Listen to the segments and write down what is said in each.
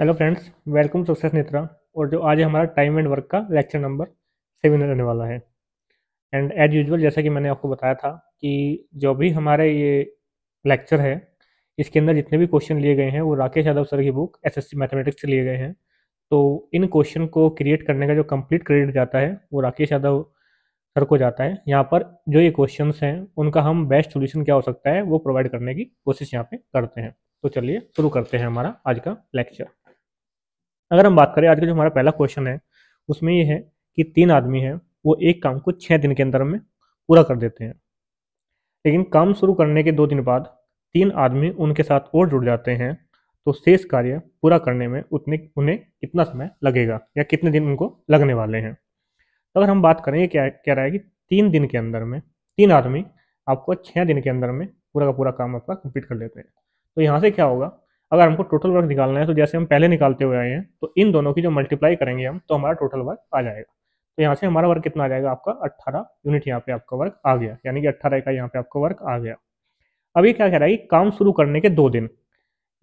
hello friends welcome success Netra और जो आज हमारा टाइम एंड वर्क का लेक्चर नंबर सेवन रहने वाला है एंड एज यूजुअल जैसा कि मैंने आपको बताया था कि जो भी हमारे ये लेक्चर है इसके अंदर जितने भी क्वेश्चन लिए गए हैं वो राकेश यादव सर की बुक एसएससी मैथमेटिक्स से लिए गए हैं तो इन क्वेश्चन को क्रिएट करने का जो कम्प्लीट क्रेडिट जाता है वो राकेश यादव सर को जाता है यहाँ पर जो ये क्वेश्चन हैं उनका हम बेस्ट सोल्यूशन क्या हो सकता है वो प्रोवाइड करने की कोशिश यहाँ पर करते हैं तो चलिए शुरू करते हैं हमारा आज का लेक्चर अगर हम बात करें आज का जो हमारा पहला क्वेश्चन है उसमें ये है कि तीन आदमी हैं वो एक काम को छः दिन के अंदर में पूरा कर देते हैं लेकिन काम शुरू करने के दो दिन बाद तीन आदमी उनके साथ और जुड़ जाते हैं तो शेष कार्य पूरा करने में उतने उन्हें कितना समय लगेगा या कितने दिन उनको लगने वाले हैं तो अगर हम बात करें ये क्या कह रहा है कि तीन दिन के अंदर में तीन आदमी आपको छः दिन के अंदर में पूरा का पूरा काम आपका कंप्लीट कर लेते हैं तो यहाँ से क्या होगा अगर हमको टोटल वर्क निकालना है तो जैसे हम पहले निकालते हुए आए हैं तो इन दोनों की जो मल्टीप्लाई करेंगे हम तो हमारा टोटल वर्क आ जाएगा तो यहाँ से हमारा वर्क कितना आ जाएगा आपका अट्ठारह यूनिट यहाँ पे आपका वर्क आ गया यानी कि अट्ठारह का यहाँ पे आपका वर्क आ गया अभी क्या कह रहा है कि काम शुरू करने के दो दिन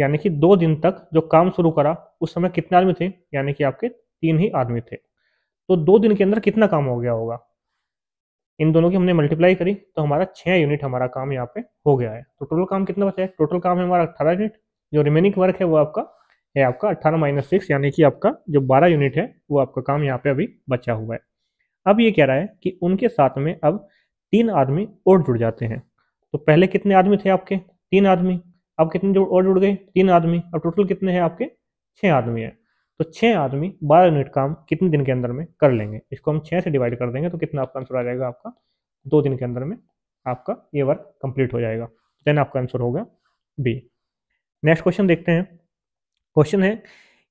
यानी कि दो दिन तक जो काम शुरू करा उस समय कितने आदमी थे यानी कि आपके तीन ही आदमी थे तो दो दिन के अंदर कितना काम हो गया होगा इन दोनों की हमने मल्टीप्लाई करी तो हमारा छः यूनिट हमारा काम यहाँ पे हो गया है तो टोटल काम कितना बचा है टोटल काम है हमारा अट्ठारह यूनिट जो रिमेनिंग वर्क है वो आपका है आपका अट्ठारह माइनस सिक्स यानी कि आपका जो बारह यूनिट है वो आपका काम यहाँ पे अभी बचा हुआ है अब ये कह रहा है कि उनके साथ में अब तीन आदमी और जुड़ जाते हैं तो पहले कितने आदमी थे आपके तीन आदमी अब कितने जुड़ और जुड़ गए तीन आदमी अब टोटल कितने हैं आपके छः आदमी हैं तो छः आदमी बारह यूनिट काम कितने दिन के अंदर में कर लेंगे इसको हम छः से डिवाइड कर देंगे तो कितना आपका आंसर आ जाएगा आपका दो दिन के अंदर में आपका ये वर्क कंप्लीट हो जाएगा देन आपका आंसर होगा बी नेक्स्ट क्वेश्चन देखते हैं क्वेश्चन है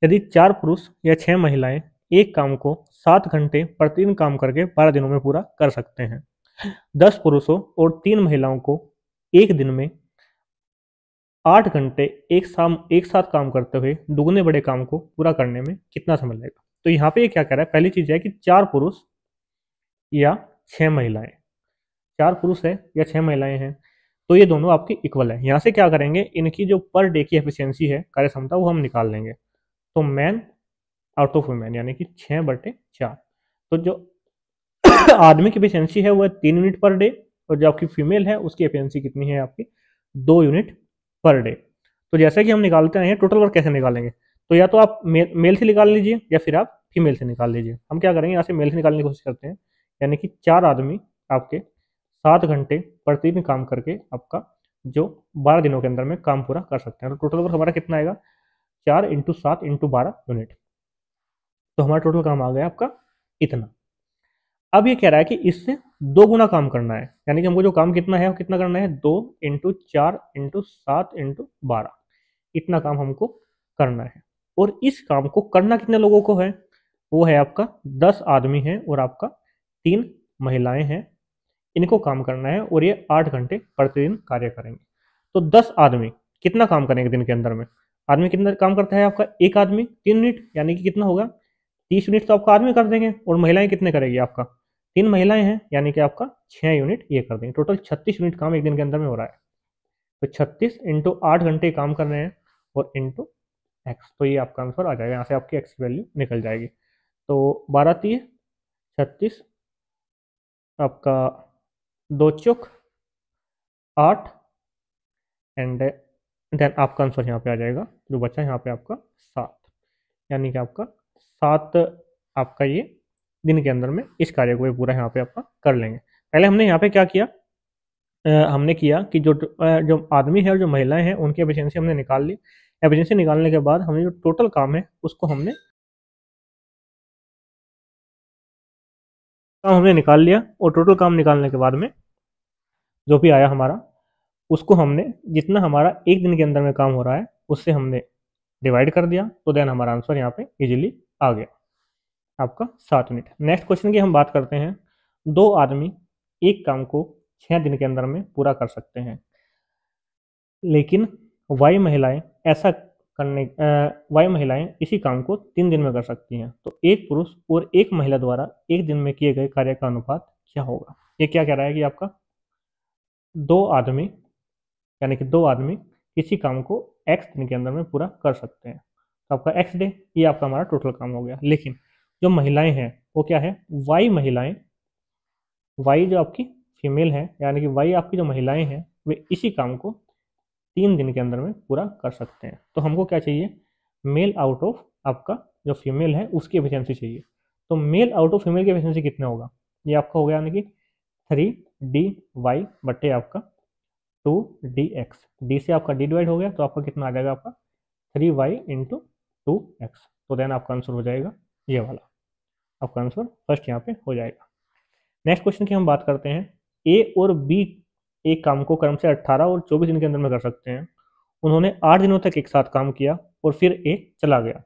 यदि चार पुरुष या छह महिलाएं एक काम को सात घंटे प्रतिदिन काम करके बारह दिनों में पूरा कर सकते हैं दस पुरुषों और तीन महिलाओं को एक दिन में आठ घंटे एक साम एक साथ काम करते हुए दुगने बड़े काम को पूरा करने में कितना समय लगेगा तो यहाँ पे ये क्या कह रहा है पहली चीज़ है कि चार पुरुष या छह महिलाएं चार पुरुष है या छह महिलाएं हैं तो ये दोनों आपके इक्वल है यहाँ से क्या करेंगे इनकी जो पर डे की एफिशिएंसी है कार्य क्षमता वो हम निकाल लेंगे तो मैन आउट ऑफ वुमेन यानी कि छः बटे चार तो जो आदमी की एफिशिएंसी है वो है तीन यूनिट पर डे और जो आपकी फीमेल है उसकी एफिशिएंसी कितनी है आपकी दो यूनिट पर डे तो जैसा कि हम निकालते हैं टोटल वर्क कैसे निकालेंगे तो या तो आप मेल, मेल से निकाल लीजिए या फिर आप फीमेल से निकाल लीजिए हम क्या करेंगे यहाँ से मेल से निकालने की कोशिश करते हैं यानी कि चार आदमी आपके सात घंटे प्रतिदिन काम करके आपका जो बारह दिनों के अंदर में काम पूरा कर सकते हैं तो टोटल वर्क हमारा कितना आएगा चार इंटू सात इंटू बारह यूनिट तो हमारा टोटल काम आ गया आपका इतना अब ये कह रहा है कि इससे दो गुना काम करना है यानी कि हमको जो काम कितना है वो कितना करना है दो इंटू चार इंटू सात इंटू बारह इतना काम हमको करना है और इस काम को करना कितने लोगों को है वो है आपका दस आदमी है और आपका तीन महिलाएं हैं इनको काम करना है और ये आठ घंटे प्रतिदिन कार्य करेंगे तो दस आदमी कितना काम करेंगे दिन के अंदर में आदमी कितना काम करता है आपका एक आदमी तीन मिनट यानी कि कितना होगा तीस यूनिट तो आपका आदमी कर देंगे और महिलाएं कितने करेगी आपका तीन महिलाएं हैं यानी कि आपका छः यूनिट ये कर देंगे टोटल छत्तीस यूनिट काम एक दिन के अंदर में हो रहा है तो छत्तीस इंटू आठ घंटे काम कर रहे हैं और इंटू एक्स तो ये आपका आंसर आ जाएगा यहाँ से आपकी एक्स की वैल्यू निकल जाएगी तो बारह तीस छत्तीस आपका दो चौक आठ एंड देन आपका आंसर यहाँ पे आ जाएगा जो बचा यहाँ पे आपका सात यानी कि आपका सात आपका ये दिन के अंदर में इस कार्य को ये पूरा यहाँ पे आपका कर लेंगे पहले हमने यहाँ पे क्या किया आ, हमने किया कि जो जो आदमी है और जो महिलाएं हैं उनकी एफिशियंसी हमने निकाल ली एफिशियंसी निकालने के बाद हमने जो टोटल काम है उसको हमने काम हमने निकाल लिया और टोटल काम निकालने के बाद में जो भी आया हमारा उसको हमने जितना हमारा एक दिन के अंदर में काम हो रहा है उससे हमने डिवाइड कर दिया तो देन हमारा आंसर यहाँ पे इजीली आ गया आपका सात मिनट नेक्स्ट क्वेश्चन की हम बात करते हैं दो आदमी एक काम को छः दिन के अंदर में पूरा कर सकते हैं लेकिन वाई महिलाएं ऐसा करने वाई महिलाएं इसी काम को तीन दिन में कर सकती हैं तो एक पुरुष और एक महिला द्वारा एक दिन में किए गए कार्य का अनुपात क्या होगा ये क्या कह रहा है कि आपका दो आदमी यानी कि दो आदमी किसी काम को एक्स दिन के अंदर में पूरा कर सकते हैं तो आपका एक्स डे ये आपका हमारा टोटल काम हो गया लेकिन जो महिलाएं हैं वो क्या है वाई महिलाएं वाई जो आपकी फीमेल है यानी कि वाई आपकी जो महिलाएं हैं वे इसी काम को तीन दिन के अंदर में पूरा कर सकते हैं तो हमको क्या चाहिए मेल आउट ऑफ आपका जो फीमेल है उसकी एफिशिएंसी चाहिए तो मेल आउट ऑफ फीमेल की एफिशिएंसी कितना होगा ये आपका हो गया यानी कि थ्री डी वाई बटे आपका टू डी एक्स डी से आपका डी डिवाइड हो गया तो आपका कितना आ जाएगा आपका three Y into two X तो देन आपका आंसर हो जाएगा ये वाला आपका आंसर फर्स्ट यहाँ पे हो जाएगा नेक्स्ट क्वेश्चन की हम बात करते हैं ए और बी एक काम को क्रम से 18 और 24 दिन के अंदर में कर सकते हैं उन्होंने आठ दिनों तक एक साथ काम किया और फिर ए चला गया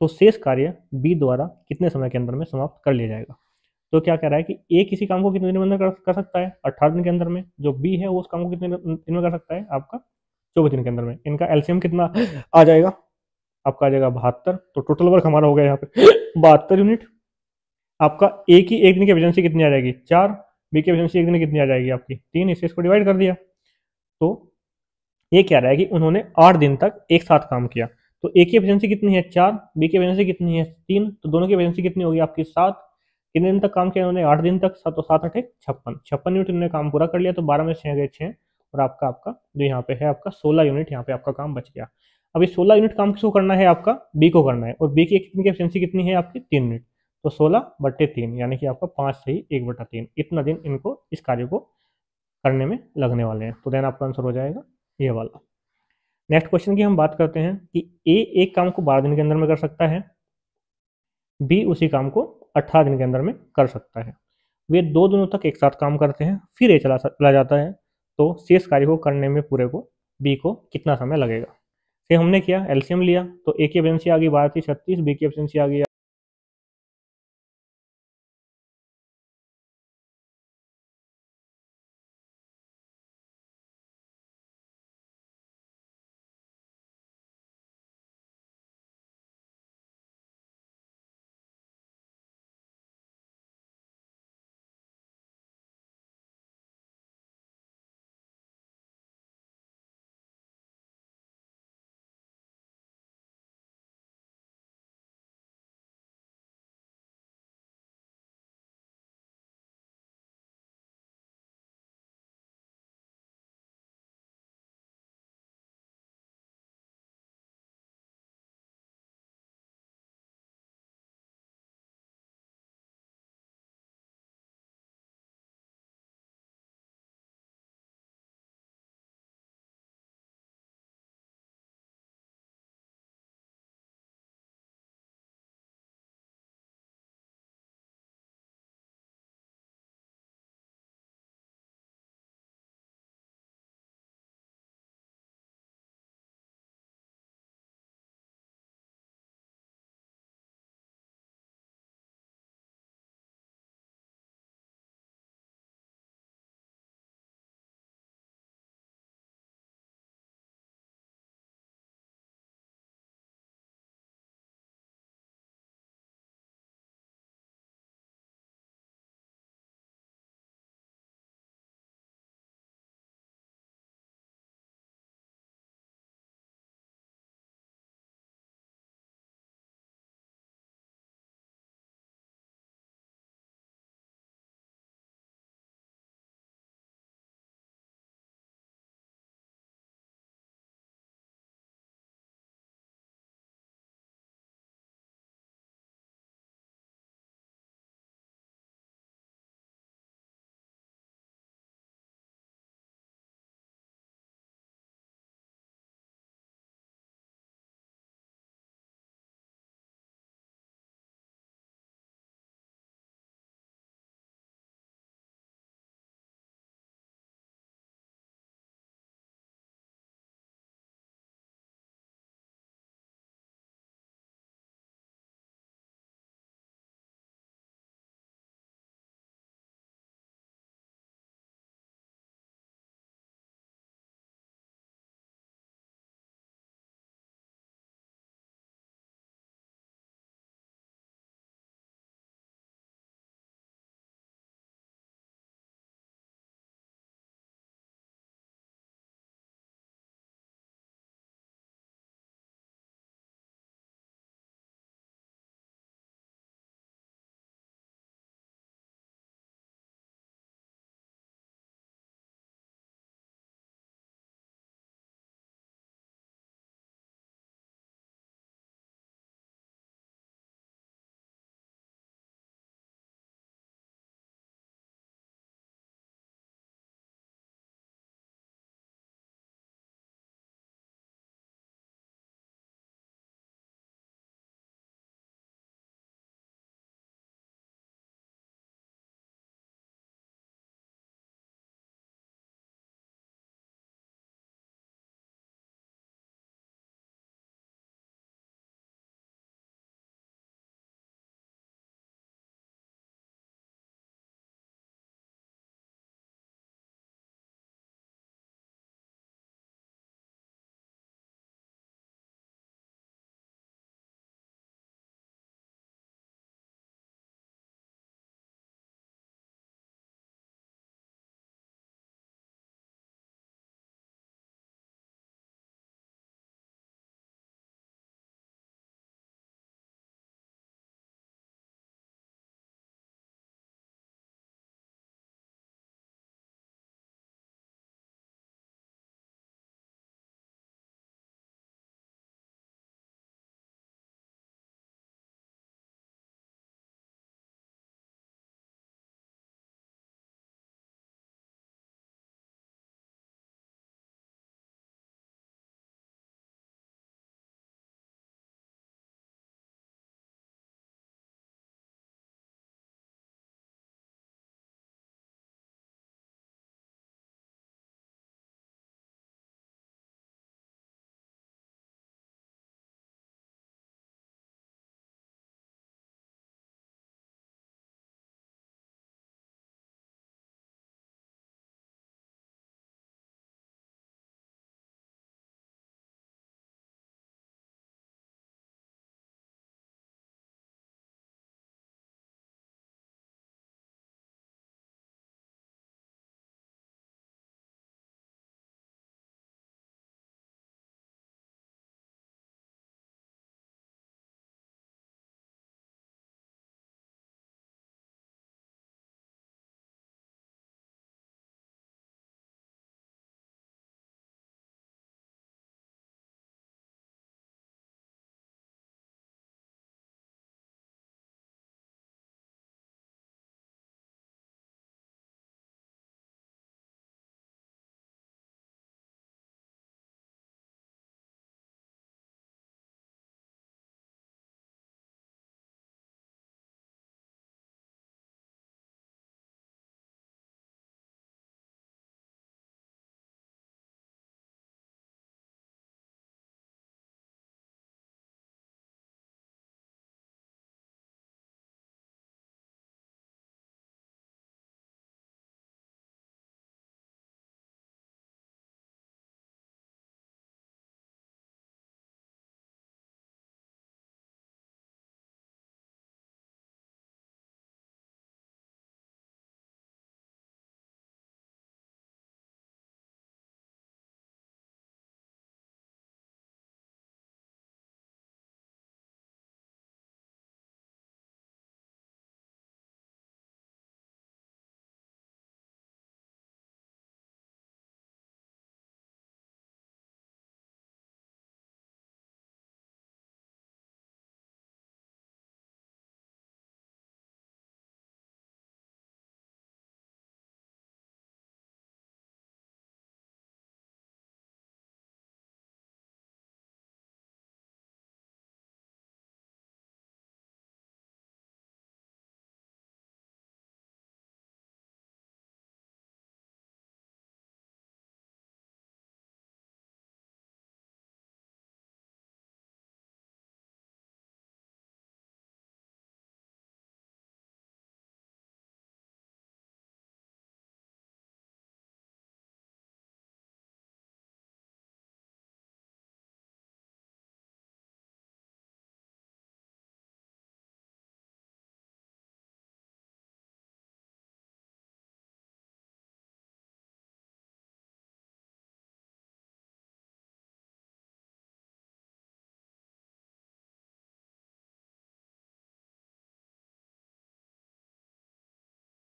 तो शेष कार्य बी द्वारा कितने समय के अंदर में समाप्त कर लिया जाएगा तो क्या कह रहा है कि ए किसी काम को कितने दिन में अंदर कर सकता है अट्ठारह दिन के अंदर में जो बी है वो उस काम को कितने दिन में कर सकता है आपका चौबीस दिन के अंदर में इनका एलसीएम कितना आ जाएगा आपका आ जाएगा बहत्तर तो टोटल वर्क हमारा हो गया यहाँ पे बहत्तर यूनिट आपका ए की एक दिन की एफिशिएंसी कितनी आ जाएगी चार बी की एफिशिएंसी एक दिन कितनी आ जाएगी आपकी तीन इससे इसको डिवाइड कर दिया तो ये क्या रहा है कि उन्होंने आठ दिन तक एक साथ काम किया तो ए की एफिशिएंसी कितनी है चार बी की एफिशिएंसी कितनी है तीन तो दोनों की एफिशिएंसी कितनी होगी आपकी सात कितने दिन तक काम किया उन्होंने आठ दिन तक सात तो सात अठे छप्पन छप्पन यूनिट उन्होंने काम पूरा कर लिया तो बारह में छह गए छह और आपका आपका जो यहाँ पे है आपका सोलह यूनिट यहाँ पे आपका काम बच गया अभी सोलह यूनिट काम किसको करना है आपका बी को करना है और बी की कितनी कितनी है आपकी तीन यूनिट तो सोलह बट्टे तीन यानी कि आपका पाँच से ही एक बटा तीन इतना दिन इनको इस कार्य को करने में लगने वाले हैं तो देन आपका आंसर हो जाएगा ये वाला नेक्स्ट क्वेश्चन की हम बात करते हैं कि ए एक काम को बारह दिन के अंदर में कर सकता है बी उसी काम को अठारह दिन के अंदर में कर सकता है वे दो दिनों तक एक साथ काम करते हैं फिर ए चला चला जाता है तो शेष कार्य को करने में पूरे को बी को कितना समय लगेगा फिर हमने किया एलसीएम लिया तो ए की एबसेंसी आ गई बारह थी छत्तीस बी की एबसेंसी आ गई